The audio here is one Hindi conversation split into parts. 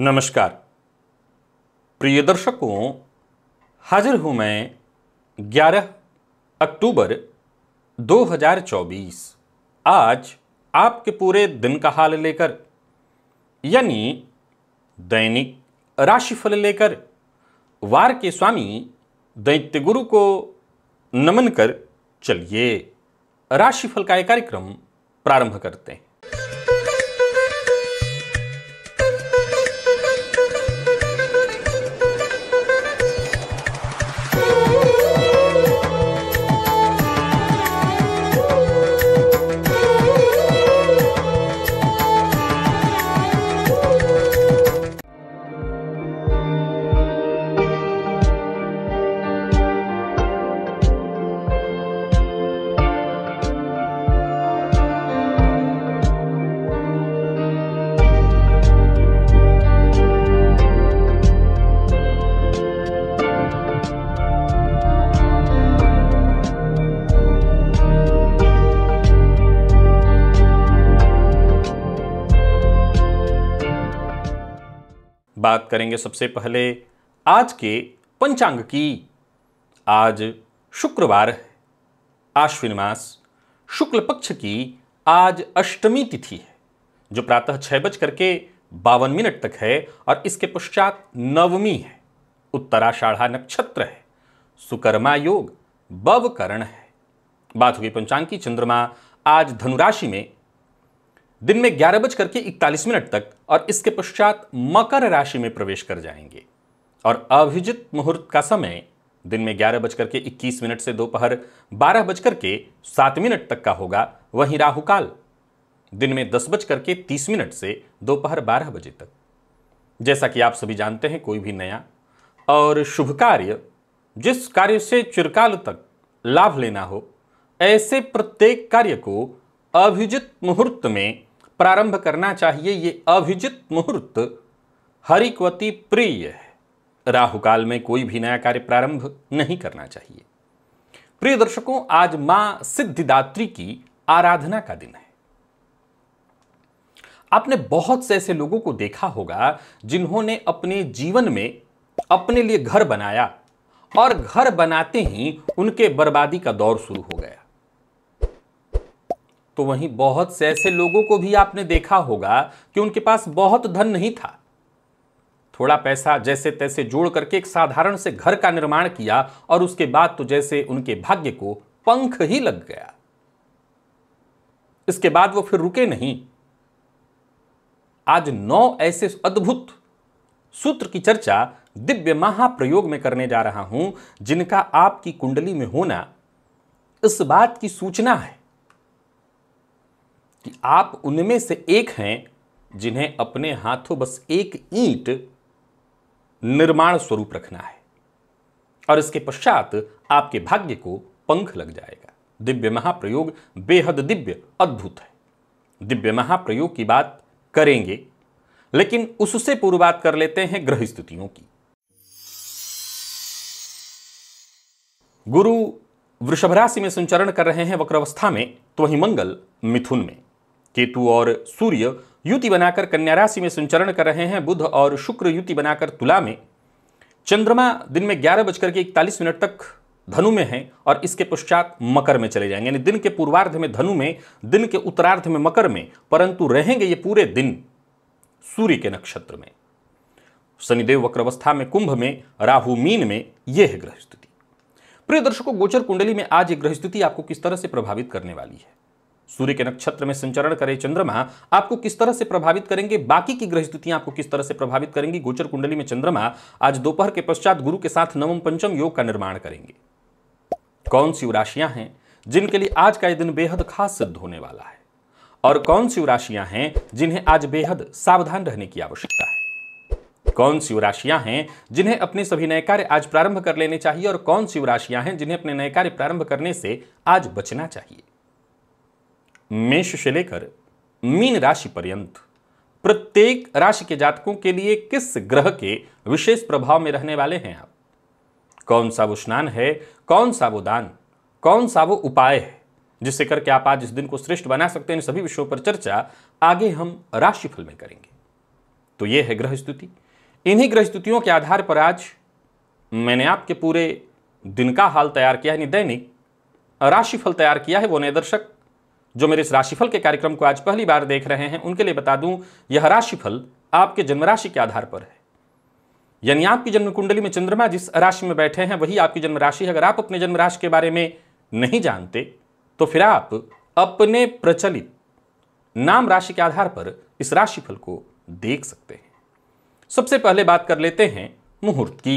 नमस्कार प्रिय दर्शकों हाजिर हूं मैं 11 अक्टूबर 2024 आज आपके पूरे दिन का हाल लेकर यानी दैनिक राशिफल लेकर वार के स्वामी दैत्य गुरु को नमन कर चलिए राशिफल का यह कार्यक्रम प्रारंभ करते हैं बात करेंगे सबसे पहले आज के पंचांग की आज शुक्रवार है आश्विन मास शुक्ल पक्ष की आज अष्टमी तिथि है जो प्रातः छह बज करके बावन मिनट तक है और इसके पश्चात नवमी है उत्तराषाढ़ा नक्षत्र है सुकर्मा योग बवकरण है बात हुई पंचांग की चंद्रमा आज धनुराशि में दिन में ग्यारह बज करके इकतालीस मिनट तक और इसके पश्चात मकर राशि में प्रवेश कर जाएंगे और अभिजित मुहूर्त का समय दिन में ग्यारह बजकर के इक्कीस मिनट से दोपहर बारह बजकर के सात मिनट तक का होगा वहीं राहुकाल दिन में दस बजकर के तीस मिनट से दोपहर बारह बजे तक जैसा कि आप सभी जानते हैं कोई भी नया और शुभ कार्य जिस कार्य से चिरकाल तक लाभ लेना हो ऐसे प्रत्येक कार्य को अभिजित मुहूर्त में प्रारंभ करना चाहिए ये अभिजित मुहूर्त हरिकवती प्रिय है राहु काल में कोई भी नया कार्य प्रारंभ नहीं करना चाहिए प्रिय दर्शकों आज मां सिद्धिदात्री की आराधना का दिन है आपने बहुत से ऐसे लोगों को देखा होगा जिन्होंने अपने जीवन में अपने लिए घर बनाया और घर बनाते ही उनके बर्बादी का दौर शुरू हो गया तो वहीं बहुत से ऐसे लोगों को भी आपने देखा होगा कि उनके पास बहुत धन नहीं था थोड़ा पैसा जैसे तैसे जोड़ करके एक साधारण से घर का निर्माण किया और उसके बाद तो जैसे उनके भाग्य को पंख ही लग गया इसके बाद वो फिर रुके नहीं आज नौ ऐसे अद्भुत सूत्र की चर्चा दिव्य महाप्रयोग में करने जा रहा हूं जिनका आपकी कुंडली में होना इस बात की सूचना है कि आप उनमें से एक हैं जिन्हें अपने हाथों बस एक ईंट निर्माण स्वरूप रखना है और इसके पश्चात आपके भाग्य को पंख लग जाएगा दिव्य महाप्रयोग बेहद दिव्य अद्भुत है दिव्य महाप्रयोग की बात करेंगे लेकिन उससे पूर्व बात कर लेते हैं ग्रह स्थितियों की गुरु वृषभ राशि में संचरण कर रहे हैं वक्रवस्था में तो वहीं मंगल मिथुन में केतु और सूर्य युति बनाकर कन्या राशि में संचरण कर रहे हैं बुध और शुक्र युति बनाकर तुला में चंद्रमा दिन में ग्यारह बजकर के इकतालीस मिनट तक धनु में है और इसके पश्चात मकर में चले जाएंगे यानी दिन के पूर्वार्ध में धनु में दिन के उत्तरार्ध में मकर में परंतु रहेंगे ये पूरे दिन सूर्य के नक्षत्र में शनिदेव वक्रवस्था में कुंभ में राहु मीन में यह है ग्रह स्थिति प्रिय दर्शकों गोचर कुंडली में आज ये ग्रह स्थिति आपको किस तरह से प्रभावित करने वाली है सूर्य के नक्षत्र में संचरण करे चंद्रमा आपको किस तरह से प्रभावित करेंगे बाकी की ग्रह स्थितियां आपको किस तरह से प्रभावित करेंगी गोचर कुंडली में चंद्रमा आज दोपहर के पश्चात गुरु के साथ नवम पंचम योग का निर्माण करेंगे कौन सी राशियां हैं जिनके लिए आज का यह दिन बेहद खास सिद्ध होने वाला है और कौन सी राशियां हैं जिन्हें आज बेहद सावधान रहने की आवश्यकता है कौन सी राशियां हैं जिन्हें अपने सभी नए कार्य आज प्रारंभ कर लेने चाहिए और कौन सी राशियां हैं जिन्हें अपने नए कार्य प्रारंभ करने से आज बचना चाहिए मेष से लेकर मीन राशि पर्यंत प्रत्येक राशि के जातकों के लिए किस ग्रह के विशेष प्रभाव में रहने वाले हैं आप कौन सा वो स्नान है कौन सा वो दान कौन सा वो उपाय है जिससे करके आप आज इस दिन को श्रेष्ठ बना सकते हैं इन सभी विषयों पर चर्चा आगे हम राशिफल में करेंगे तो ये है ग्रह स्तुति इन्हीं ग्रह स्तुतियों के आधार पर आज मैंने आपके पूरे दिन का हाल तैयार किया है दैनिक राशिफल तैयार किया है वो नए दर्शक जो मेरे इस राशिफल के कार्यक्रम को आज पहली बार देख रहे हैं उनके लिए बता दूं यह राशिफल आपके जन्म राशि के आधार पर है यानी आपकी जन्म कुंडली में चंद्रमा जिस राशि में बैठे हैं वही आपकी जन्म राशि है अगर आप अपने जन्म राशि के बारे में नहीं जानते तो फिर आप अपने प्रचलित नाम राशि के आधार पर इस राशिफल को देख सकते हैं सबसे पहले बात कर लेते हैं मुहूर्त की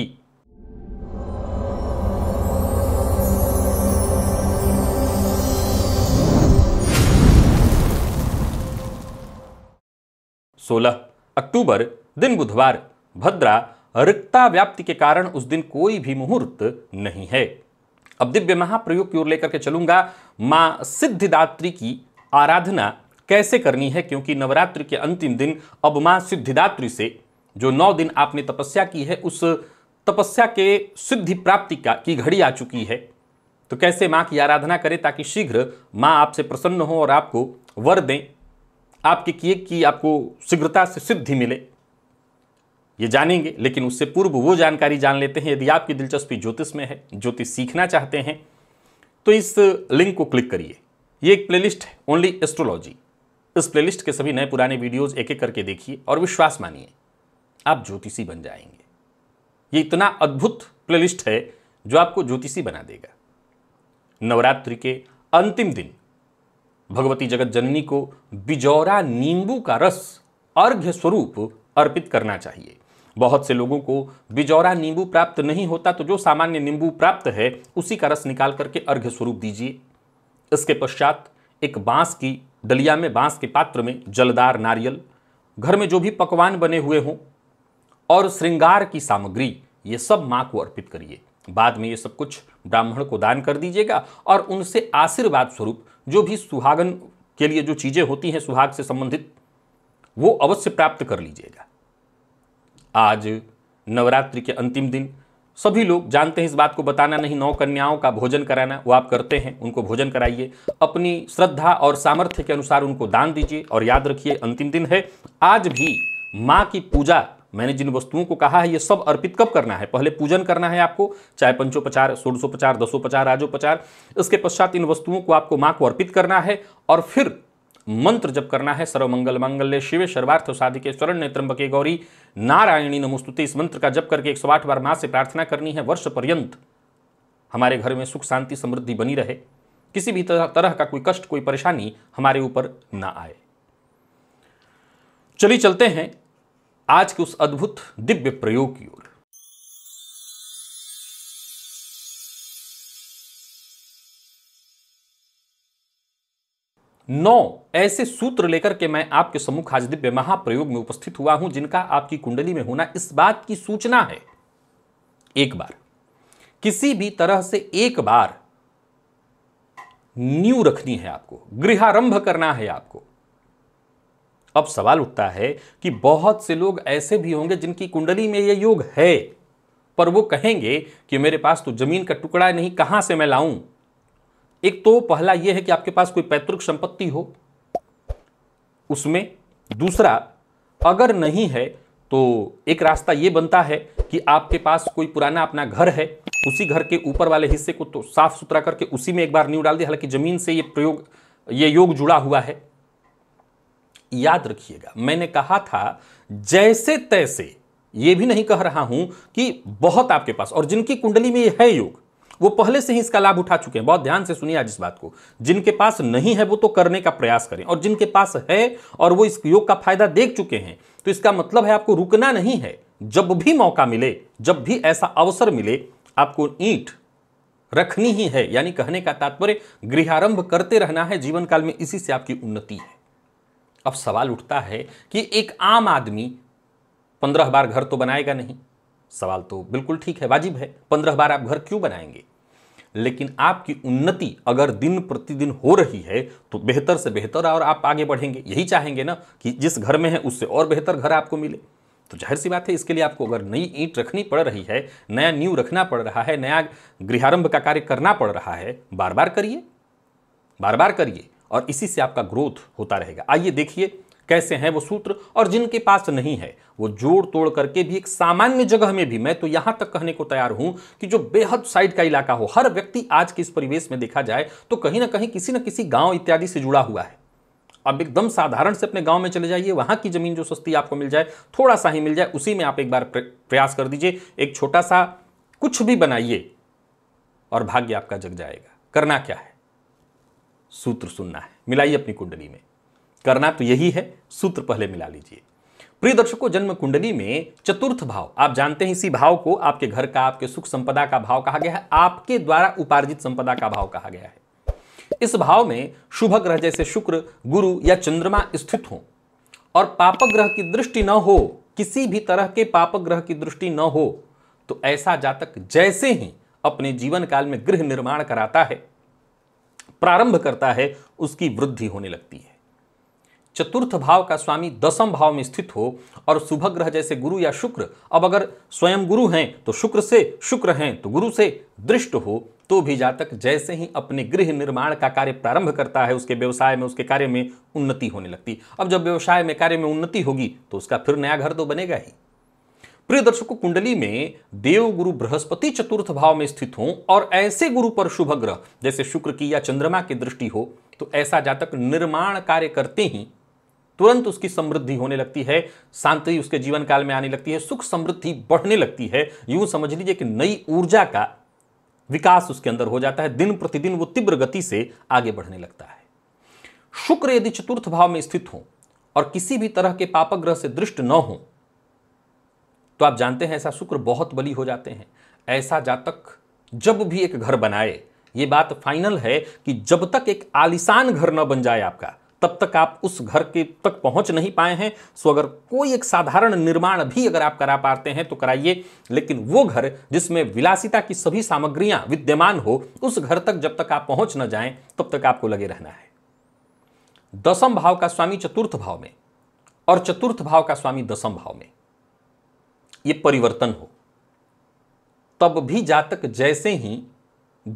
सोलह अक्टूबर दिन बुधवार भद्रा रिक्ता व्याप्ति के कारण उस दिन कोई भी मुहूर्त नहीं है अब दिव्य महाप्रयोग की ओर लेकर के चलूंगा मां सिद्धिदात्री की आराधना कैसे करनी है क्योंकि नवरात्रि के अंतिम दिन अब मां सिद्धिदात्री से जो नौ दिन आपने तपस्या की है उस तपस्या के सिद्धि प्राप्ति का की घड़ी आ चुकी है तो कैसे मां की आराधना करें ताकि शीघ्र मां आपसे प्रसन्न हो और आपको वर दें आपके किए की आपको शीघ्रता से सिद्धि मिले ये जानेंगे लेकिन उससे पूर्व वो जानकारी जान लेते हैं यदि आपकी दिलचस्पी ज्योतिष में है ज्योतिष सीखना चाहते हैं तो इस लिंक को क्लिक करिए ये एक प्लेलिस्ट है ओनली एस्ट्रोलॉजी इस प्लेलिस्ट के सभी नए पुराने वीडियोज एक एक करके देखिए और विश्वास मानिए आप ज्योतिषी बन जाएंगे ये इतना अद्भुत प्लेलिस्ट है जो आपको ज्योतिषी बना देगा नवरात्रि के अंतिम दिन भगवती जगत जननी को बिजौरा नींबू का रस अर्घ्य स्वरूप अर्पित करना चाहिए बहुत से लोगों को बिजौरा नींबू प्राप्त नहीं होता तो जो सामान्य नींबू प्राप्त है उसी का रस निकाल करके अर्घ्य स्वरूप दीजिए इसके पश्चात एक बांस की डलिया में बांस के पात्र में जलदार नारियल घर में जो भी पकवान बने हुए हों और श्रृंगार की सामग्री ये सब माँ को अर्पित करिए बाद में ये सब कुछ ब्राह्मण को दान कर दीजिएगा और उनसे आशीर्वाद स्वरूप जो भी सुहागन के लिए जो चीज़ें होती हैं सुहाग से संबंधित वो अवश्य प्राप्त कर लीजिएगा आज नवरात्रि के अंतिम दिन सभी लोग जानते हैं इस बात को बताना नहीं नौ कन्याओं का भोजन कराना वो आप करते हैं उनको भोजन कराइए अपनी श्रद्धा और सामर्थ्य के अनुसार उनको दान दीजिए और याद रखिए अंतिम दिन है आज भी माँ की पूजा मैंने जिन वस्तुओं को कहा है ये सब अर्पित कब करना है पहले पूजन करना है आपको चाहे पंचोपचार षोडशोपचार दसोपचार राजोपचार इसके पश्चात इन वस्तुओं को आपको माँ को अर्पित करना है और फिर मंत्र जब करना है सर्वमंगल मंगल्य शिव सर्वार्थ साधिके स्वर्ण नेत्रम्बके गौरी नारायणी नमोस्तुति इस मंत्र का जप करके 108 बार माँ से प्रार्थना करनी है वर्ष पर्यंत हमारे घर में सुख शांति समृद्धि बनी रहे किसी भी तरह का कोई कष्ट कोई परेशानी हमारे ऊपर ना आए चलिए चलते हैं आज के उस अद्भुत दिव्य प्रयोग की ओर नौ ऐसे सूत्र लेकर के मैं आपके सम्मुख आज दिव्य महाप्रयोग में उपस्थित हुआ हूं जिनका आपकी कुंडली में होना इस बात की सूचना है एक बार किसी भी तरह से एक बार न्यू रखनी है आपको गृहारंभ करना है आपको अब सवाल उठता है कि बहुत से लोग ऐसे भी होंगे जिनकी कुंडली में यह योग है पर वो कहेंगे कि मेरे पास तो जमीन का टुकड़ा नहीं कहां से मैं लाऊं एक तो पहला यह है कि आपके पास कोई पैतृक संपत्ति हो उसमें दूसरा अगर नहीं है तो एक रास्ता यह बनता है कि आपके पास कोई पुराना अपना घर है उसी घर के ऊपर वाले हिस्से को तो साफ सुथरा करके उसी में एक बार नींव डाल दिया हालांकि जमीन से ये प्रयोग ये योग जुड़ा हुआ है याद रखिएगा मैंने कहा था जैसे तैसे ये भी नहीं कह रहा हूं कि बहुत आपके पास और जिनकी कुंडली में है योग वो पहले से ही इसका लाभ उठा चुके हैं बहुत ध्यान से सुनिए आज इस बात को जिनके पास नहीं है वो तो करने का प्रयास करें और जिनके पास है और वो इस योग का फायदा देख चुके हैं तो इसका मतलब है आपको रुकना नहीं है जब भी मौका मिले जब भी ऐसा अवसर मिले आपको ईंट रखनी ही है यानी कहने का तात्पर्य गृहारंभ करते रहना है जीवन काल में इसी से आपकी उन्नति है अब सवाल उठता है कि एक आम आदमी पंद्रह बार घर तो बनाएगा नहीं सवाल तो बिल्कुल ठीक है वाजिब है पंद्रह बार आप घर क्यों बनाएंगे लेकिन आपकी उन्नति अगर दिन प्रतिदिन हो रही है तो बेहतर से बेहतर और आप आगे बढ़ेंगे यही चाहेंगे ना कि जिस घर में है उससे और बेहतर घर आपको मिले तो जाहिर सी बात है इसके लिए आपको अगर नई ईंट रखनी पड़ रही है नया न्यू रखना पड़ रहा है नया गृहारंभ का कार्य करना पड़ रहा है बार बार करिए बार बार करिए और इसी से आपका ग्रोथ होता रहेगा आइए देखिए कैसे हैं वो सूत्र और जिनके पास नहीं है वो जोड़ तोड़ करके भी एक सामान्य जगह में भी मैं तो यहां तक कहने को तैयार हूं कि जो बेहद साइड का इलाका हो हर व्यक्ति आज के इस परिवेश में देखा जाए तो कहीं ना कहीं किसी न किसी गांव इत्यादि से जुड़ा हुआ है अब एकदम साधारण से अपने गांव में चले जाइए वहां की जमीन जो सस्ती आपको मिल जाए थोड़ा सा ही मिल जाए उसी में आप एक बार प्रयास कर दीजिए एक छोटा सा कुछ भी बनाइए और भाग्य आपका जग जाएगा करना क्या है सूत्र सुनना है मिलाइए अपनी कुंडली में करना तो यही है सूत्र पहले मिला लीजिए प्रिय दर्शकों जन्म कुंडली में चतुर्थ भाव आप जानते हैं इसी भाव को आपके घर का आपके सुख संपदा का भाव कहा गया है आपके द्वारा उपार्जित संपदा का भाव कहा गया है इस भाव में शुभ ग्रह जैसे शुक्र गुरु या चंद्रमा स्थित हो और पापक ग्रह की दृष्टि न हो किसी भी तरह के पापक ग्रह की दृष्टि न हो तो ऐसा जातक जैसे ही अपने जीवन काल में गृह निर्माण कराता है प्रारंभ करता है उसकी वृद्धि होने लगती है चतुर्थ भाव का स्वामी दसम भाव में स्थित हो और शुभ ग्रह जैसे गुरु या शुक्र अब अगर स्वयं गुरु हैं तो शुक्र से शुक्र हैं तो गुरु से दृष्ट हो तो भी जातक जैसे ही अपने गृह निर्माण का कार्य प्रारंभ करता है उसके व्यवसाय में उसके कार्य में उन्नति होने लगती अब जब व्यवसाय में कार्य में उन्नति होगी तो उसका फिर नया घर तो बनेगा ही प्रिय दर्शकों कुंडली में देव गुरु बृहस्पति चतुर्थ भाव में स्थित हों और ऐसे गुरु पर शुभ ग्रह जैसे शुक्र की या चंद्रमा की दृष्टि हो तो ऐसा जातक निर्माण कार्य करते ही तुरंत उसकी समृद्धि होने लगती है शांति उसके जीवन काल में आने लगती है सुख समृद्धि बढ़ने लगती है यूं समझ लीजिए कि नई ऊर्जा का विकास उसके अंदर हो जाता है दिन प्रतिदिन वो तीव्र गति से आगे बढ़ने लगता है शुक्र यदि चतुर्थ भाव में स्थित हो और किसी भी तरह के पापग्रह से दृष्ट न हो तो आप जानते हैं ऐसा शुक्र बहुत बली हो जाते हैं ऐसा जातक जब भी एक घर बनाए ये बात फाइनल है कि जब तक एक आलिशान घर न बन जाए आपका तब तक आप उस घर के तक पहुंच नहीं पाए हैं सो अगर कोई एक साधारण निर्माण भी अगर आप करा पाते हैं तो कराइए लेकिन वो घर जिसमें विलासिता की सभी सामग्रियां विद्यमान हो उस घर तक जब तक आप पहुंच न जाएं तब तक आपको लगे रहना है दसम भाव का स्वामी चतुर्थ भाव में और चतुर्थ भाव का स्वामी दसम भाव में ये परिवर्तन हो तब भी जातक जैसे ही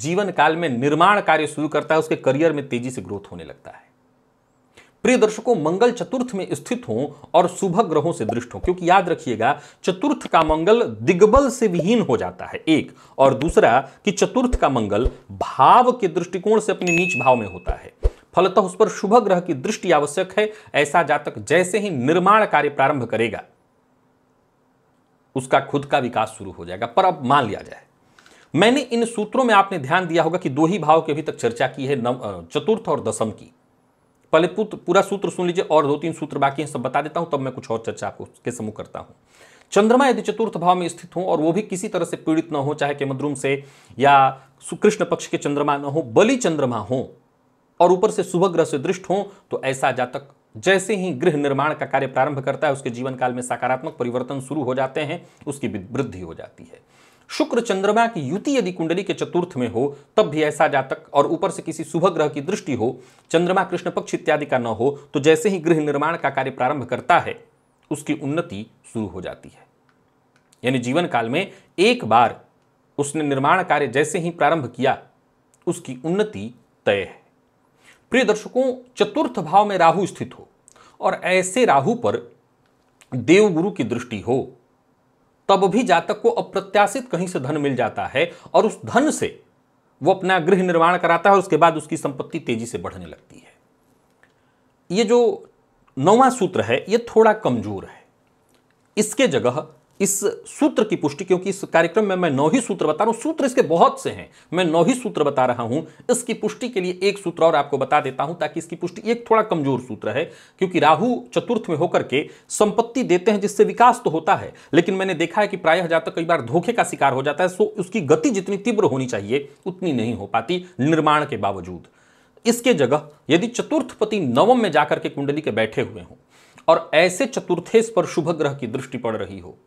जीवन काल में निर्माण कार्य शुरू करता है उसके करियर में तेजी से ग्रोथ होने लगता है प्रिय दर्शकों मंगल चतुर्थ में स्थित हो और शुभ ग्रहों से दृष्ट हो क्योंकि याद रखिएगा चतुर्थ का मंगल दिग्बल से विहीन हो जाता है एक और दूसरा कि चतुर्थ का मंगल भाव के दृष्टिकोण से अपने नीच भाव में होता है फलतः उस पर शुभ ग्रह की दृष्टि आवश्यक है ऐसा जातक जैसे ही निर्माण कार्य प्रारंभ करेगा उसका खुद का विकास शुरू हो जाएगा पर अब मान लिया जाए मैंने इन सूत्रों में आपने ध्यान दिया होगा कि दो ही भाव की अभी तक चर्चा की है नव चतुर्थ और दशम की पहले पूरा सूत्र सुन लीजिए और दो तीन सूत्र बाकी हैं सब बता देता हूं तब मैं कुछ और चर्चा आपको के समूह करता हूं चंद्रमा यदि चतुर्थ भाव में स्थित हो और वो भी किसी तरह से पीड़ित न हो चाहे के मद्रुम से या कृष्ण पक्ष के चंद्रमा न हो बलि चंद्रमा हो और ऊपर से शुभ ग्रह से दृष्ट हो तो ऐसा जातक जैसे ही गृह निर्माण का कार्य प्रारंभ करता है उसके जीवन काल में सकारात्मक परिवर्तन शुरू हो जाते हैं उसकी वृद्धि हो जाती है शुक्र चंद्रमा की युति यदि कुंडली के चतुर्थ में हो तब भी ऐसा जातक और ऊपर से किसी शुभ ग्रह की दृष्टि हो चंद्रमा कृष्ण पक्ष इत्यादि का न हो तो जैसे ही गृह निर्माण का कार्य प्रारंभ करता है उसकी उन्नति शुरू हो जाती है यानी जीवन काल में एक बार उसने निर्माण कार्य जैसे ही प्रारंभ किया उसकी उन्नति तय है प्रिय दर्शकों चतुर्थ भाव में राहु स्थित हो और ऐसे राहु पर देवगुरु की दृष्टि हो तब भी जातक को अप्रत्याशित कहीं से धन मिल जाता है और उस धन से वो अपना गृह निर्माण कराता है और उसके बाद उसकी संपत्ति तेजी से बढ़ने लगती है ये जो नौवां सूत्र है ये थोड़ा कमजोर है इसके जगह इस सूत्र की पुष्टि क्योंकि इस कार्यक्रम में मैं नौ ही सूत्र बता रहा हूं सूत्र इसके बहुत से हैं मैं नौ ही सूत्र बता रहा हूं इसकी पुष्टि के लिए एक सूत्र और आपको बता देता हूं ताकि इसकी पुष्टि एक थोड़ा कमजोर सूत्र है क्योंकि राहु चतुर्थ में होकर के संपत्ति देते हैं जिससे विकास तो होता है लेकिन मैंने देखा है कि प्रायः जाता कई बार धोखे का शिकार हो जाता है सो उसकी गति जितनी तीव्र होनी चाहिए उतनी नहीं हो पाती निर्माण के बावजूद इसके जगह यदि पति नवम में जाकर के कुंडली के बैठे हुए हों और ऐसे चतुर्थेश पर शुभ ग्रह की दृष्टि पड़ रही हो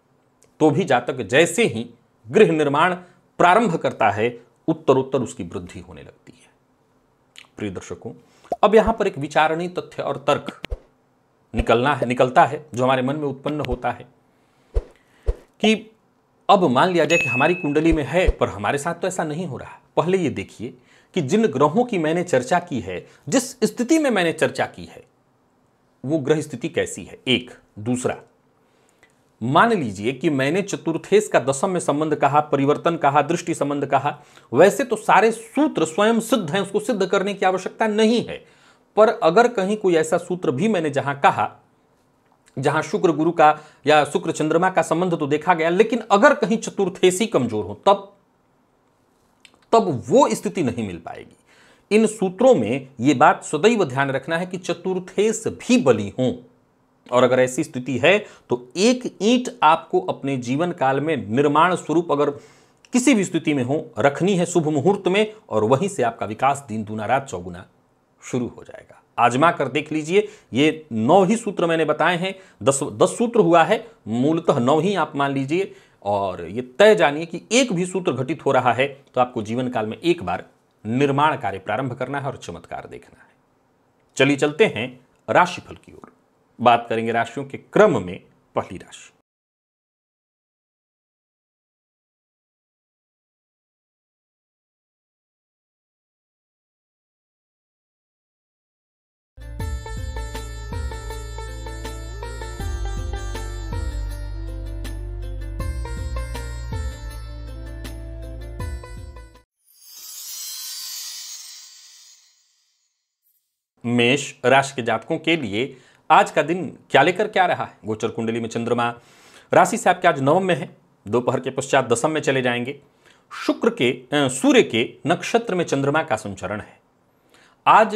तो भी जातक जैसे ही गृह निर्माण प्रारंभ करता है उत्तर उत्तर उसकी वृद्धि होने लगती है प्रिय दर्शकों अब यहां पर एक विचारणीय तथ्य और तर्क निकलना है निकलता है जो हमारे मन में उत्पन्न होता है कि अब मान लिया जाए कि हमारी कुंडली में है पर हमारे साथ तो ऐसा नहीं हो रहा पहले ये देखिए कि जिन ग्रहों की मैंने चर्चा की है जिस स्थिति में मैंने चर्चा की है वो ग्रह स्थिति कैसी है एक दूसरा मान लीजिए कि मैंने चतुर्थेश का दशम में संबंध कहा परिवर्तन कहा दृष्टि संबंध कहा वैसे तो सारे सूत्र स्वयं सिद्ध हैं उसको सिद्ध करने की आवश्यकता नहीं है पर अगर कहीं कोई ऐसा सूत्र भी मैंने जहां कहा जहां शुक्र गुरु का या शुक्र चंद्रमा का संबंध तो देखा गया लेकिन अगर कहीं चतुर्थेशी कमजोर हो तब तब वो स्थिति नहीं मिल पाएगी इन सूत्रों में यह बात सदैव ध्यान रखना है कि चतुर्थेश भी बली हों और अगर ऐसी स्थिति है तो एक ईंट आपको अपने जीवन काल में निर्माण स्वरूप अगर किसी भी स्थिति में हो रखनी है शुभ मुहूर्त में और वहीं से आपका विकास दिन दूना रात चौगुना शुरू हो जाएगा आजमा कर देख लीजिए ये नौ ही सूत्र मैंने बताए हैं दस दस सूत्र हुआ है मूलतः नौ ही आप मान लीजिए और ये तय जानिए कि एक भी सूत्र घटित हो रहा है तो आपको जीवन काल में एक बार निर्माण कार्य प्रारंभ करना है और चमत्कार देखना है चलिए चलते हैं राशिफल की ओर बात करेंगे राशियों के क्रम में पहली राशि मेष राशि के जातकों के लिए आज का दिन क्या लेकर क्या रहा है गोचर कुंडली में चंद्रमा राशि से आपके आज नवम में है दोपहर के पश्चात दसम में चले जाएंगे शुक्र के सूर्य के नक्षत्र में चंद्रमा का संचरण है आज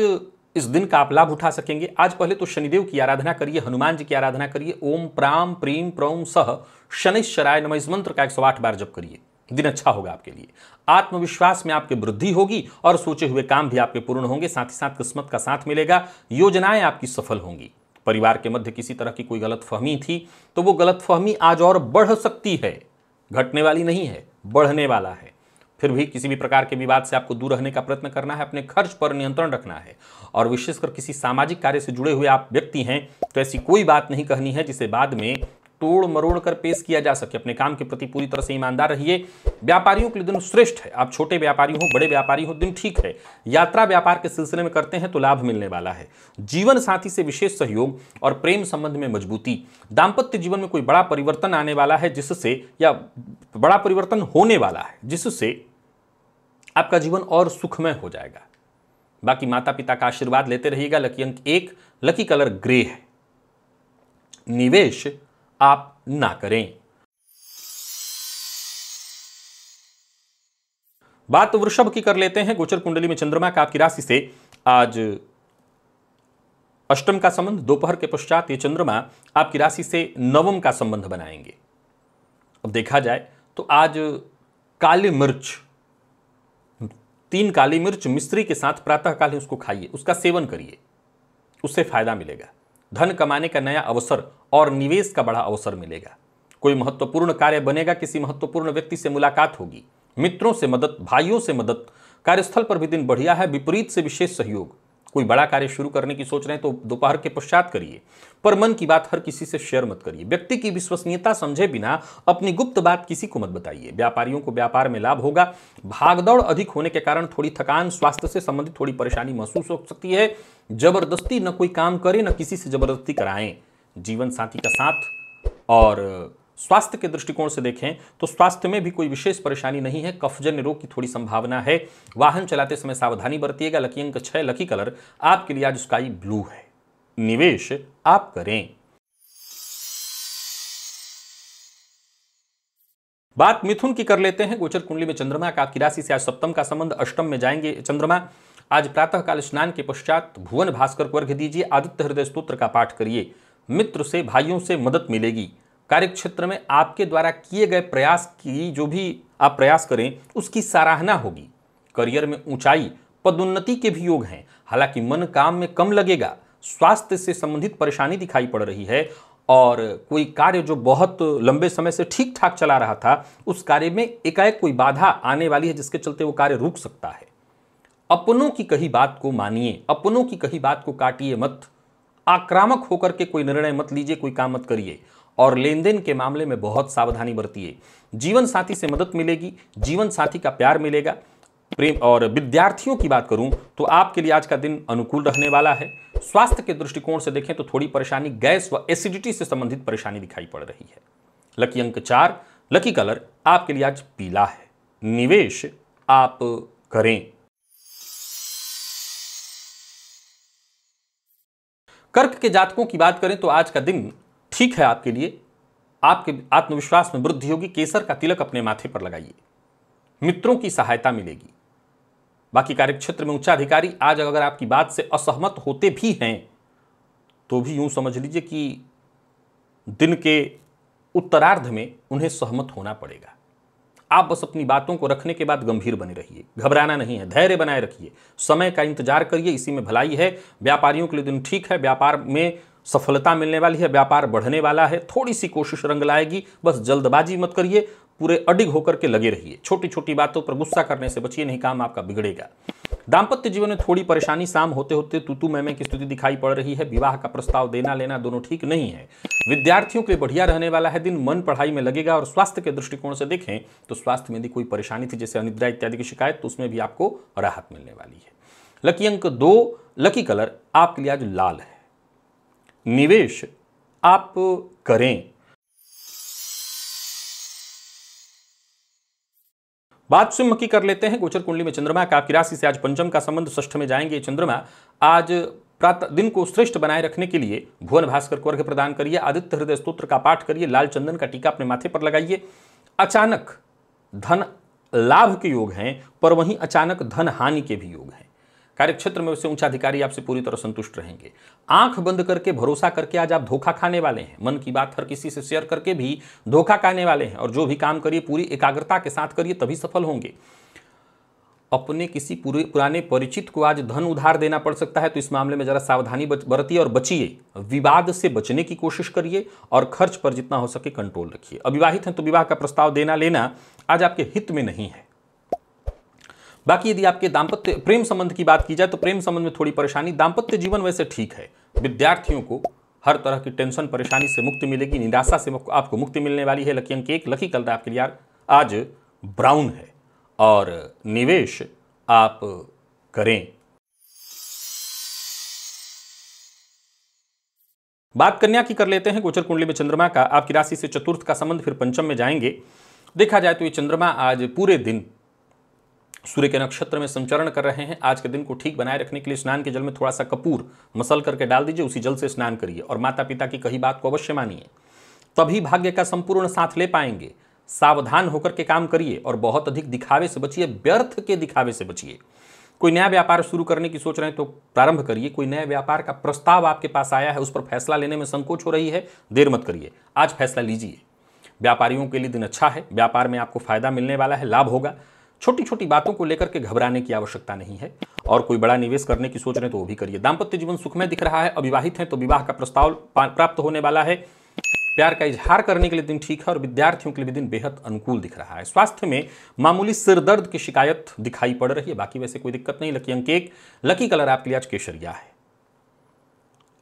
इस दिन का आप लाभ उठा सकेंगे आज पहले तो शनिदेव की आराधना करिए हनुमान जी की आराधना करिए ओम प्राम प्रीम प्रोम सह शनिश्चराय नम इस मंत्र का 108 बार जब करिए दिन अच्छा होगा आपके लिए आत्मविश्वास में आपकी वृद्धि होगी और सोचे हुए काम भी आपके पूर्ण होंगे साथ ही साथ किस्मत का साथ मिलेगा योजनाएं आपकी सफल होंगी परिवार के मध्य किसी तरह की कोई गलतफहमी थी तो वो गलतफहमी आज और बढ़ सकती है घटने वाली नहीं है बढ़ने वाला है फिर भी किसी भी प्रकार के विवाद से आपको दूर रहने का प्रयत्न करना है अपने खर्च पर नियंत्रण रखना है और विशेषकर किसी सामाजिक कार्य से जुड़े हुए आप व्यक्ति हैं तो ऐसी कोई बात नहीं कहनी है जिसे बाद में तोड़ मरोड़ कर पेश किया जा सके अपने काम के प्रति पूरी तरह से ईमानदार रहिए व्यापारियों के लिए दिन श्रेष्ठ है आप छोटे व्यापारी हो बड़े व्यापारी हो दिन ठीक है यात्रा व्यापार के सिलसिले में करते हैं तो लाभ मिलने वाला है जीवन साथी से विशेष सहयोग और प्रेम संबंध में मजबूती दाम्पत्य जीवन में कोई बड़ा परिवर्तन आने वाला है जिससे या बड़ा परिवर्तन होने वाला है जिससे आपका जीवन और सुखमय हो जाएगा बाकी माता पिता का आशीर्वाद लेते रहिएगा लकी अंक एक लकी कलर ग्रे है निवेश आप ना करें बात वृषभ की कर लेते हैं गोचर कुंडली में चंद्रमा का आपकी राशि से आज अष्टम का संबंध दोपहर के पश्चात ये चंद्रमा आपकी राशि से नवम का संबंध बनाएंगे अब देखा जाए तो आज काली मिर्च तीन काली मिर्च मिश्री के साथ काल उसको खाइए उसका सेवन करिए उससे फायदा मिलेगा धन कमाने का नया अवसर और निवेश का बड़ा अवसर मिलेगा कोई महत्वपूर्ण कार्य बनेगा किसी महत्वपूर्ण व्यक्ति से मुलाकात होगी मित्रों से मदद भाइयों से मदद कार्यस्थल पर भी दिन बढ़िया है विपरीत से विशेष सहयोग कोई बड़ा कार्य शुरू करने की सोच रहे हैं तो दोपहर के पश्चात करिए पर मन की बात हर किसी से शेयर मत करिए व्यक्ति की विश्वसनीयता समझे बिना अपनी गुप्त बात किसी को मत बताइए व्यापारियों को व्यापार में लाभ होगा भागदौड़ अधिक होने के कारण थोड़ी थकान स्वास्थ्य से संबंधित थोड़ी परेशानी महसूस हो सकती है जबरदस्ती न कोई काम करें न किसी से जबरदस्ती कराएं जीवन साथी का साथ और स्वास्थ्य के दृष्टिकोण से देखें तो स्वास्थ्य में भी कोई विशेष परेशानी नहीं है कफजन्य रोग की थोड़ी संभावना है वाहन चलाते समय सावधानी बरतिएगा लकी अंक छह लकी कलर आपके लिए आज स्काई ब्लू है निवेश आप करें बात मिथुन की कर लेते हैं गोचर कुंडली में चंद्रमा का आपकी राशि से आज सप्तम का संबंध अष्टम में जाएंगे चंद्रमा आज प्रातःकाल स्नान के पश्चात भुवन भास्कर को अर्घ्य दीजिए आदित्य हृदय स्त्रोत्र का पाठ करिए मित्र से भाइयों से मदद मिलेगी कार्यक्षेत्र में आपके द्वारा किए गए प्रयास की जो भी आप प्रयास करें उसकी सराहना होगी करियर में ऊंचाई पदोन्नति के भी योग हैं हालांकि मन काम में कम लगेगा स्वास्थ्य से संबंधित परेशानी दिखाई पड़ रही है और कोई कार्य जो बहुत लंबे समय से ठीक ठाक चला रहा था उस कार्य में एकाएक कोई बाधा आने वाली है जिसके चलते वो कार्य रुक सकता है अपनों की कही बात को मानिए अपनों की कही बात को काटिए मत आक्रामक होकर के कोई निर्णय मत लीजिए कोई काम मत करिए और लेन देन के मामले में बहुत सावधानी बरतिए जीवन साथी से मदद मिलेगी जीवन साथी का प्यार मिलेगा प्रेम और विद्यार्थियों की बात करूं तो आपके लिए आज का दिन अनुकूल रहने वाला है स्वास्थ्य के दृष्टिकोण से देखें तो थोड़ी परेशानी गैस व एसिडिटी से संबंधित परेशानी दिखाई पड़ रही है लकी अंक चार लकी कलर आपके लिए आज पीला है निवेश आप करें कर्क के जातकों की बात करें तो आज का दिन ठीक है आपके लिए आपके आत्मविश्वास में वृद्धि होगी केसर का तिलक अपने माथे पर लगाइए मित्रों की सहायता मिलेगी बाकी कार्यक्षेत्र में उच्चाधिकारी आज अगर आपकी बात से असहमत होते भी हैं तो भी यूं समझ लीजिए कि दिन के उत्तरार्ध में उन्हें सहमत होना पड़ेगा आप बस अपनी बातों को रखने के बाद गंभीर बने रहिए घबराना नहीं है धैर्य बनाए रखिए समय का इंतजार करिए इसी में भलाई है व्यापारियों के लिए दिन ठीक है व्यापार में सफलता मिलने वाली है व्यापार बढ़ने वाला है थोड़ी सी कोशिश रंग लाएगी बस जल्दबाजी मत करिए पूरे अडिग होकर के लगे रहिए छोटी छोटी बातों पर गुस्सा करने से बचिए नहीं काम आपका बिगड़ेगा दाम्पत्य जीवन में थोड़ी परेशानी शाम होते होते तूतू मैमे की स्थिति दिखाई पड़ रही है विवाह का प्रस्ताव देना लेना दोनों ठीक नहीं है विद्यार्थियों के लिए बढ़िया रहने वाला है दिन मन पढ़ाई में लगेगा और स्वास्थ्य के दृष्टिकोण से देखें तो स्वास्थ्य में यदि कोई परेशानी थी जैसे अनिद्रा इत्यादि की शिकायत तो उसमें भी आपको राहत मिलने वाली है लकी अंक दो लकी कलर आपके लिए आज लाल है निवेश आप करें बात सिंह की कर लेते हैं गोचर कुंडली में चंद्रमा का आपकी राशि से आज पंचम का संबंध ष्ठ में जाएंगे चंद्रमा आज प्रातः दिन को श्रेष्ठ बनाए रखने के लिए भुवन भास्कर को अर्घ्य प्रदान करिए आदित्य हृदय स्त्रोत्र का पाठ करिए लाल चंदन का टीका अपने माथे पर लगाइए अचानक धन लाभ के योग हैं पर वहीं अचानक धन हानि के भी योग हैं कार्यक्षेत्र में उससे ऊंचा अधिकारी आपसे पूरी तरह संतुष्ट रहेंगे आंख बंद करके भरोसा करके आज आप धोखा खाने वाले हैं मन की बात हर किसी से शेयर करके भी धोखा खाने वाले हैं और जो भी काम करिए पूरी एकाग्रता के साथ करिए तभी सफल होंगे अपने किसी पूरे पुराने परिचित को आज धन उधार देना पड़ सकता है तो इस मामले में जरा सावधानी बरतिए और बचिए विवाद से बचने की कोशिश करिए और खर्च पर जितना हो सके कंट्रोल रखिए अविवाहित हैं तो विवाह का प्रस्ताव देना लेना आज आपके हित में नहीं है बाकी यदि आपके दाम्पत्य प्रेम संबंध की बात की जाए तो प्रेम संबंध में थोड़ी परेशानी दाम्पत्य जीवन वैसे ठीक है विद्यार्थियों को हर तरह की टेंशन परेशानी से मुक्ति मिलेगी निराशा से आपको मुक्ति मिलने वाली है लकी अंक एक लकी कलर आपके लिए आज ब्राउन है और निवेश आप करें बात कन्या की कर लेते हैं गोचर कुंडली में चंद्रमा का आपकी राशि से चतुर्थ का संबंध फिर पंचम में जाएंगे देखा जाए तो ये चंद्रमा आज पूरे दिन सूर्य के नक्षत्र में संचरण कर रहे हैं आज के दिन को ठीक बनाए रखने के लिए स्नान के जल में थोड़ा सा कपूर मसल करके डाल दीजिए उसी जल से स्नान करिए और माता पिता की कही बात को अवश्य मानिए तभी भाग्य का संपूर्ण साथ ले पाएंगे सावधान होकर के काम करिए और बहुत अधिक दिखावे से बचिए व्यर्थ के दिखावे से बचिए कोई नया व्यापार शुरू करने की सोच रहे हैं तो प्रारंभ करिए कोई नया व्यापार का प्रस्ताव आपके पास आया है उस पर फैसला लेने में संकोच हो रही है देर मत करिए आज फैसला लीजिए व्यापारियों के लिए दिन अच्छा है व्यापार में आपको फायदा मिलने वाला है लाभ होगा छोटी छोटी बातों को लेकर के घबराने की आवश्यकता नहीं है और कोई बड़ा निवेश करने की सोच रहे तो वो भी करिए दाम्पत्य जीवन सुखमय दिख रहा है अविवाहित हैं तो विवाह का प्रस्ताव प्राप्त होने वाला है प्यार का इजहार करने के लिए दिन ठीक है और विद्यार्थियों के लिए भी दिन बेहद अनुकूल दिख रहा है स्वास्थ्य में मामूली सिरदर्द की शिकायत दिखाई पड़ रही है बाकी वैसे कोई दिक्कत नहीं लकी अंक एक लकी कलर आपके लिए आज केशरिया है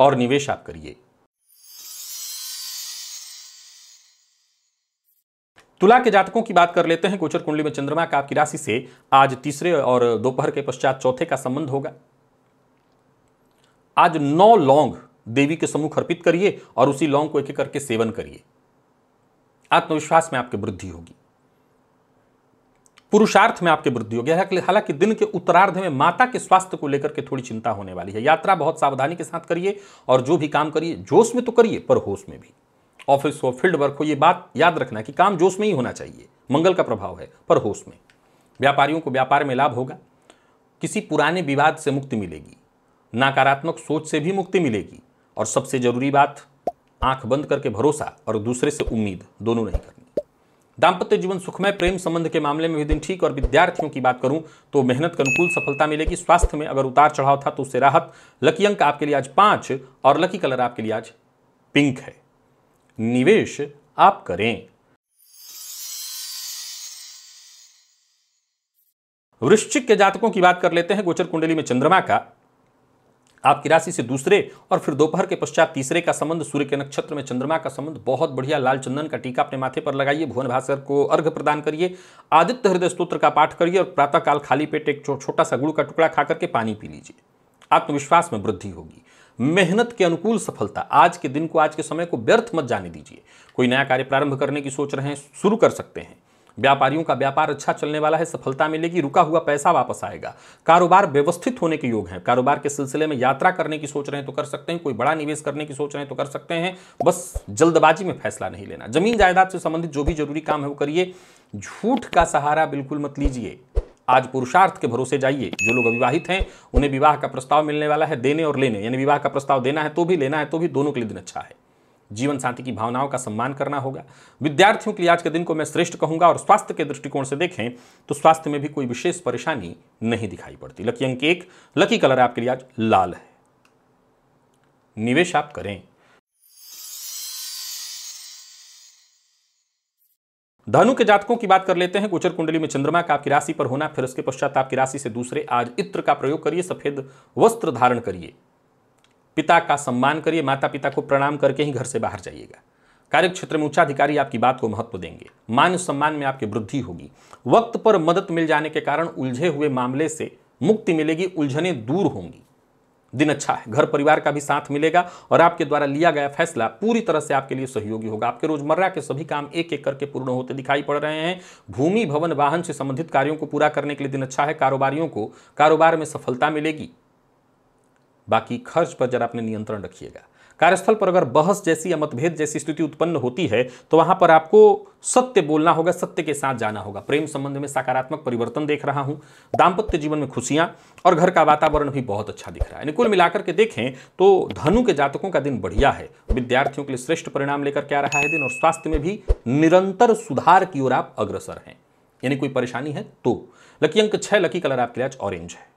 और निवेश आप करिए तुला के जातकों की बात कर लेते हैं गोचर कुंडली में चंद्रमा का आपकी राशि से आज तीसरे और दोपहर के पश्चात चौथे का संबंध होगा आज नौ लौंग देवी के समूह अर्पित करिए और उसी लौंग को एक एक करके सेवन करिए आत्मविश्वास में आपकी वृद्धि होगी पुरुषार्थ में आपकी वृद्धि होगी हालांकि दिन के उत्तरार्ध में माता के स्वास्थ्य को लेकर के थोड़ी चिंता होने वाली है यात्रा बहुत सावधानी के साथ करिए और जो भी काम करिए जोश में तो करिए पर होश में भी ऑफिस हो फील्ड वर्क हो ये बात याद रखना कि काम जोश में ही होना चाहिए मंगल का प्रभाव है पर होश में व्यापारियों को व्यापार में लाभ होगा किसी पुराने विवाद से मुक्ति मिलेगी नकारात्मक सोच से भी मुक्ति मिलेगी और सबसे जरूरी बात आंख बंद करके भरोसा और दूसरे से उम्मीद दोनों नहीं करनी दाम्पत्य जीवन सुखमय प्रेम संबंध के मामले में भी दिन ठीक और विद्यार्थियों की बात करूं तो मेहनत के अनुकूल सफलता मिलेगी स्वास्थ्य में अगर उतार चढ़ाव था तो उससे राहत लकी अंक आपके लिए आज पांच और लकी कलर आपके लिए आज पिंक है निवेश आप करें वृश्चिक के जातकों की बात कर लेते हैं गोचर कुंडली में चंद्रमा का आपकी राशि से दूसरे और फिर दोपहर के पश्चात तीसरे का संबंध सूर्य के नक्षत्र में चंद्रमा का संबंध बहुत बढ़िया लाल चंदन का टीका अपने माथे पर लगाइए भुवन भास्कर को अर्घ प्रदान करिए आदित्य हृदय स्त्रोत्र का पाठ करिए और प्रातःकाल खाली पेट एक छोटा सा गुड़ का टुकड़ा खा करके पानी पी लीजिए आत्मविश्वास में वृद्धि होगी मेहनत के अनुकूल सफलता आज के दिन को आज के समय को व्यर्थ मत जाने दीजिए कोई नया कार्य प्रारंभ करने की सोच रहे हैं शुरू कर सकते हैं व्यापारियों का व्यापार अच्छा चलने वाला है सफलता मिलेगी रुका हुआ पैसा वापस आएगा कारोबार व्यवस्थित होने के योग हैं कारोबार के सिलसिले में यात्रा करने की सोच रहे हैं तो कर सकते हैं कोई बड़ा निवेश करने की सोच रहे हैं तो कर सकते हैं बस जल्दबाजी में फैसला नहीं लेना जमीन जायदाद से संबंधित जो भी जरूरी काम है वो करिए झूठ का सहारा बिल्कुल मत लीजिए आज पुरुषार्थ के भरोसे जाइए जो लोग अविवाहित हैं उन्हें विवाह का प्रस्ताव मिलने वाला है देने और लेने यानी विवाह का प्रस्ताव देना है तो भी लेना है तो भी दोनों के लिए दिन अच्छा है जीवन साथी की भावनाओं का सम्मान करना होगा विद्यार्थियों के लिए आज के दिन को मैं श्रेष्ठ कहूंगा और स्वास्थ्य के दृष्टिकोण से देखें तो स्वास्थ्य में भी कोई विशेष परेशानी नहीं दिखाई पड़ती लकी अंक एक लकी कलर आपके लिए आज लाल है निवेश आप करें धनु के जातकों की बात कर लेते हैं गोचर कुंडली में चंद्रमा का आपकी राशि पर होना फिर उसके पश्चात आपकी राशि से दूसरे आज इत्र का प्रयोग करिए सफेद वस्त्र धारण करिए पिता का सम्मान करिए माता पिता को प्रणाम करके ही घर से बाहर जाइएगा कार्यक्षेत्र में उच्चाधिकारी आपकी बात को महत्व देंगे मान सम्मान में आपकी वृद्धि होगी वक्त पर मदद मिल जाने के कारण उलझे हुए मामले से मुक्ति मिलेगी उलझने दूर होंगी दिन अच्छा है घर परिवार का भी साथ मिलेगा और आपके द्वारा लिया गया फैसला पूरी तरह से आपके लिए सहयोगी होगा आपके रोजमर्रा के सभी काम एक एक करके पूर्ण होते दिखाई पड़ रहे हैं भूमि भवन वाहन से संबंधित कार्यों को पूरा करने के लिए दिन अच्छा है कारोबारियों को कारोबार में सफलता मिलेगी बाकी खर्च पर जरा अपने नियंत्रण रखिएगा कार्यस्थल पर अगर बहस जैसी या मतभेद जैसी स्थिति उत्पन्न होती है तो वहां पर आपको सत्य बोलना होगा सत्य के साथ जाना होगा प्रेम संबंध में सकारात्मक परिवर्तन देख रहा हूं दाम्पत्य जीवन में खुशियां और घर का वातावरण भी बहुत अच्छा दिख रहा है कुल मिलाकर के देखें तो धनु के जातकों का दिन बढ़िया है विद्यार्थियों के लिए श्रेष्ठ परिणाम लेकर के आ रहा है दिन और स्वास्थ्य में भी निरंतर सुधार की ओर आप अग्रसर हैं यानी कोई परेशानी है तो लकी अंक छह लकी कलर आपके लिए आज ऑरेंज है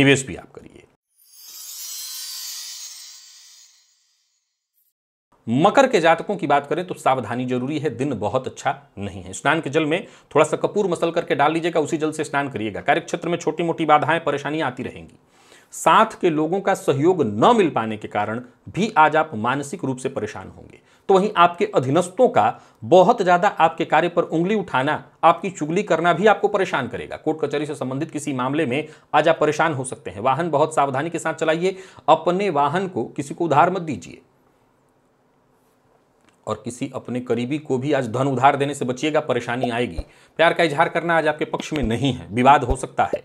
निवेश भी आप करिए मकर के जातकों की बात करें तो सावधानी जरूरी है दिन बहुत अच्छा नहीं है स्नान के जल में थोड़ा सा कपूर मसल करके डाल लीजिएगा उसी जल से स्नान करिएगा कार्य क्षेत्र में छोटी मोटी बाधाएं परेशानियां आती रहेंगी साथ के लोगों का सहयोग न मिल पाने के कारण भी आज आप मानसिक रूप से परेशान होंगे तो वहीं आपके अधीनस्थों का बहुत ज़्यादा आपके कार्य पर उंगली उठाना आपकी चुगली करना भी आपको परेशान करेगा कोर्ट कचहरी से संबंधित किसी मामले में आज आप परेशान हो सकते हैं वाहन बहुत सावधानी के साथ चलाइए अपने वाहन को किसी को उधार मत दीजिए और किसी अपने करीबी को भी आज धन उधार देने से बचिएगा परेशानी आएगी प्यार का इजहार करना आज आपके पक्ष में नहीं है विवाद हो सकता है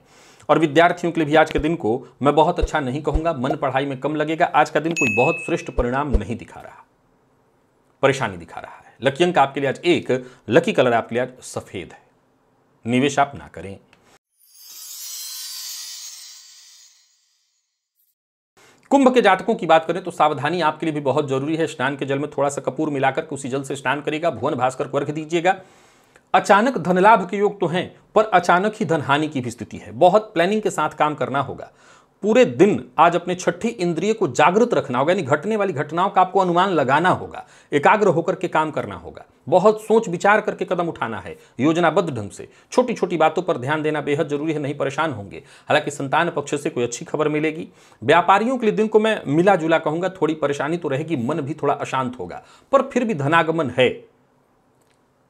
और विद्यार्थियों के लिए भी आज के दिन को मैं बहुत अच्छा नहीं कहूंगा मन पढ़ाई में कम लगेगा आज का दिन कोई बहुत श्रेष्ठ परिणाम नहीं दिखा रहा परेशानी दिखा रहा है लकी अंक आपके लिए आज एक लकी कलर आपके लिए आज सफेद है निवेश आप ना करें कुंभ के जातकों की बात करें तो सावधानी आपके लिए भी बहुत जरूरी है स्नान के जल में थोड़ा सा कपूर मिलाकर उसी जल से स्नान करेगा भुवन भास्कर को रख दीजिएगा अचानक धनलाभ के योग तो हैं पर अचानक ही धनहानि की भी स्थिति है बहुत प्लानिंग के साथ काम करना होगा पूरे दिन आज अपने छठी इंद्रिय को जागृत रखना होगा यानी घटने वाली घटनाओं का आपको अनुमान लगाना होगा एकाग्र होकर के काम करना होगा बहुत सोच विचार करके कदम उठाना है योजनाबद्ध ढंग से छोटी छोटी बातों पर ध्यान देना बेहद जरूरी है नहीं परेशान होंगे हालांकि संतान पक्ष से कोई अच्छी खबर मिलेगी व्यापारियों के लिए दिन को मैं मिला जुला कहूंगा थोड़ी परेशानी तो रहेगी मन भी थोड़ा अशांत होगा पर फिर भी धनागमन है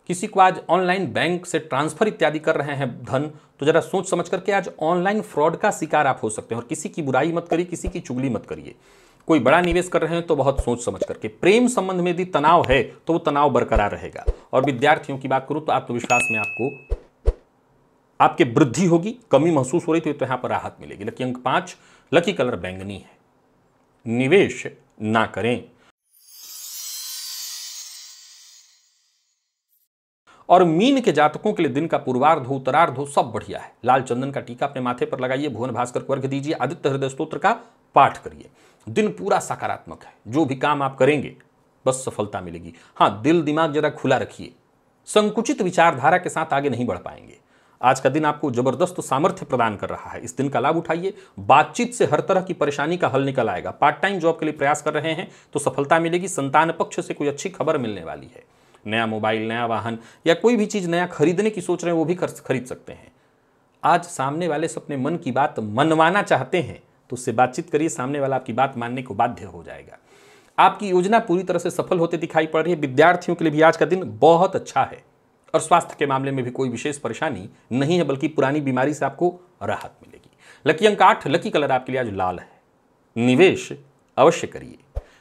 किसी को आज ऑनलाइन बैंक से ट्रांसफर इत्यादि कर रहे हैं धन तो जरा सोच समझ करके आज ऑनलाइन फ्रॉड का शिकार आप हो सकते हैं और किसी की बुराई मत करिए किसी की चुगली मत करिए कोई बड़ा निवेश कर रहे हैं तो बहुत सोच समझ करके प्रेम संबंध में यदि तनाव है तो वो तनाव बरकरार रहेगा और विद्यार्थियों की बात करूं तो आत्मविश्वास में आपको आपके वृद्धि होगी कमी महसूस हो रही थी तो, तो यहां पर राहत मिलेगी लकी अंक पांच लकी कलर बैंगनी है निवेश ना करें और मीन के जातकों के लिए दिन का पूर्वार्ध हो उत्तरार्ध हो सब बढ़िया है लाल चंदन का टीका अपने माथे पर लगाइए भुवन भास्कर को अर्घ दीजिए आदित्य हृदय स्त्रोत्र का पाठ करिए दिन पूरा सकारात्मक है जो भी काम आप करेंगे बस सफलता मिलेगी हाँ दिल दिमाग जरा खुला रखिए संकुचित विचारधारा के साथ आगे नहीं बढ़ पाएंगे आज का दिन आपको जबरदस्त सामर्थ्य प्रदान कर रहा है इस दिन का लाभ उठाइए बातचीत से हर तरह की परेशानी का हल निकल आएगा पार्ट टाइम जॉब के लिए प्रयास कर रहे हैं तो सफलता मिलेगी संतान पक्ष से कोई अच्छी खबर मिलने वाली है नया मोबाइल नया वाहन या कोई भी चीज़ नया खरीदने की सोच रहे हैं वो भी खरीद सकते हैं आज सामने वाले से अपने मन की बात मनवाना चाहते हैं तो उससे बातचीत करिए सामने वाला आपकी बात मानने को बाध्य हो जाएगा आपकी योजना पूरी तरह से सफल होते दिखाई पड़ रही है विद्यार्थियों के लिए भी आज का दिन बहुत अच्छा है और स्वास्थ्य के मामले में भी कोई विशेष परेशानी नहीं है बल्कि पुरानी बीमारी से आपको राहत मिलेगी लकी अंक आठ लकी कलर आपके लिए आज लाल है निवेश अवश्य करिए